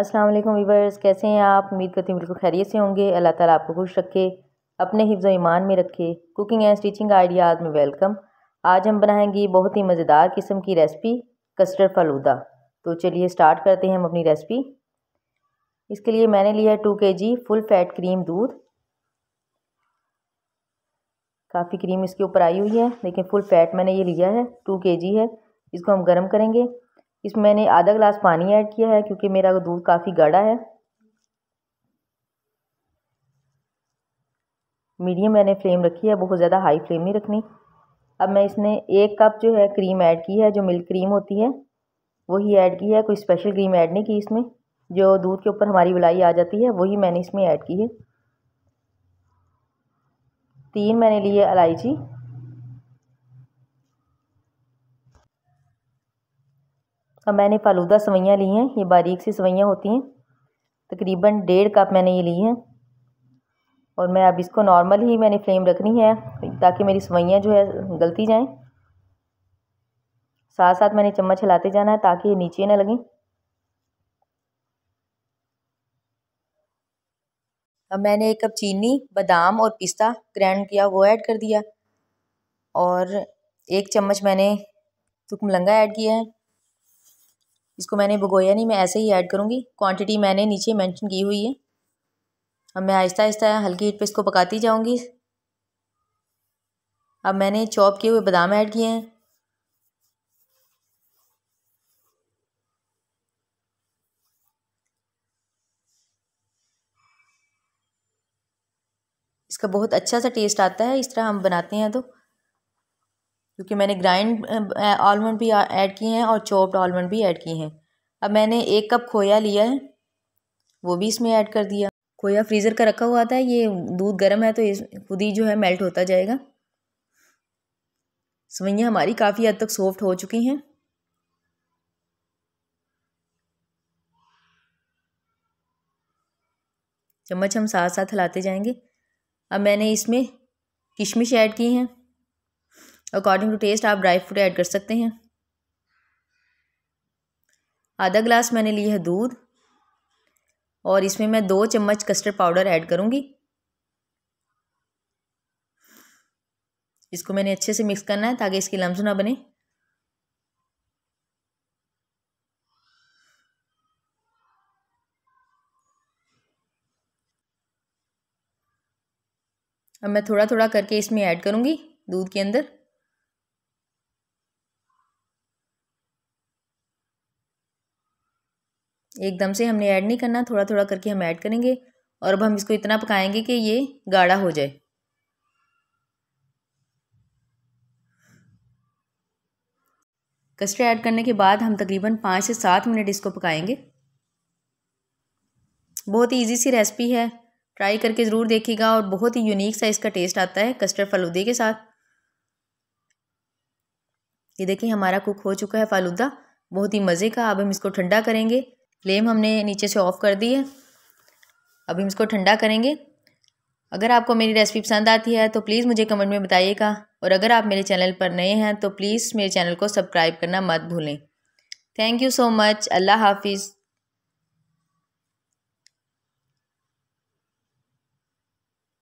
अस्सलाम वालेकुम वीवर्स कैसे हैं आप उम्मीद करती हूँ बिल्कुल खैरियत से होंगे अल्लाह ताला आपको खुश रखे अपने हिफ्ज़ ईमान में रखे कुकिंग एंड स्टिचिंग आइडियाज़ में वेलकम आज हम बनाएंगे बहुत ही मज़ेदार किस्म की रेसिपी कस्टर्ड फलूदा तो चलिए स्टार्ट करते हैं हम अपनी रेसिपी इसके लिए मैंने लिया है टू के जी फुल फैट क्रीम दूध काफ़ी क्रीम इसके ऊपर आई हुई है लेकिन फुल फैट मैंने ये लिया है टू के जी है इसको हम गर्म करेंगे इसमें मैंने आधा गिलास पानी ऐड किया है क्योंकि मेरा दूध काफ़ी गाढ़ा है मीडियम मैंने फ्लेम रखी है बहुत ज़्यादा हाई फ्लेम नहीं रखनी अब मैं इसने एक कप जो है क्रीम ऐड की है जो मिल्क क्रीम होती है वही ऐड की है कोई स्पेशल क्रीम ऐड नहीं की इसमें जो दूध के ऊपर हमारी बुलाई आ जाती है वही मैंने इसमें ऐड की है तीन मैंने लिए इलायची अब तो मैंने फालूदा सवैयाँ ली हैं ये बारीक सी सवैयाँ होती हैं तकरीबन डेढ़ कप मैंने ये ली हैं और मैं अब इसको नॉर्मल ही मैंने फ्लेम रखनी है ताकि मेरी सवैयाँ जो है गलती जाएँ साथ साथ मैंने चम्मच हिलाते जाना है ताकि ये नीचे ना लगें अब मैंने एक कप चीनी बादाम और पिस्ता ग्राइंड किया वो ऐड कर दिया और एक चम्मच मैंने मलंगा ऐड किया है इसको मैंने भगोया नहीं मैं ऐसे ही ऐड करूँगी क्वांटिटी मैंने नीचे मेंशन की हुई है अब मैं आहिस्ता आहिस्ता हल्की हीट पे इसको पकाती जाऊँगी अब मैंने चॉप किए हुए बादाम ऐड किए हैं इसका बहुत अच्छा सा टेस्ट आता है इस तरह हम बनाते हैं तो क्योंकि मैंने ग्राइंड आलमंड भी ऐड किए हैं और चॉप्ड आलमंड भी ऐड किए हैं अब मैंने एक कप खोया लिया है वो भी इसमें ऐड कर दिया खोया फ्रीज़र का रखा हुआ था ये दूध गर्म है तो इस खुद ही जो है मेल्ट होता जाएगा सवैयाँ हमारी काफ़ी हद तक सॉफ्ट हो चुकी हैं चम्मच हम साथ साथ हिलाते जाएंगे अब मैंने इसमें किशमिश ऐड की हैं अकॉर्डिंग टू टेस्ट आप ड्राई फ्रूट ऐड कर सकते हैं आधा ग्लास मैंने लिया है दूध और इसमें मैं दो चम्मच कस्टर्ड पाउडर ऐड करूँगी इसको मैंने अच्छे से मिक्स करना है ताकि इसकी लम्स ना बने अब मैं थोड़ा थोड़ा करके इसमें ऐड करूंगी दूध के अंदर एकदम से हमने ऐड नहीं करना थोड़ा थोड़ा करके हम ऐड करेंगे और अब हम इसको इतना पकाएंगे कि ये गाढ़ा हो जाए कस्टर्ड ऐड करने के बाद हम तकरीबन पाँच से सात मिनट इसको पकाएंगे बहुत ही ईजी सी रेसिपी है ट्राई करके ज़रूर देखिएगा और बहुत ही यूनिक सा इसका टेस्ट आता है कस्टर्ड फलूदे के साथ ये देखिए हमारा कुक हो चुका है फालूदा बहुत ही मज़े का अब हम इसको ठंडा करेंगे फ्लेम हमने नीचे से ऑफ़ कर दी है अब हम इसको ठंडा करेंगे अगर आपको मेरी रेसिपी पसंद आती है तो प्लीज़ मुझे कमेंट में बताइएगा और अगर आप मेरे चैनल पर नए हैं तो प्लीज़ मेरे चैनल को सब्सक्राइब करना मत भूलें थैंक यू सो मच अल्लाह हाफिज़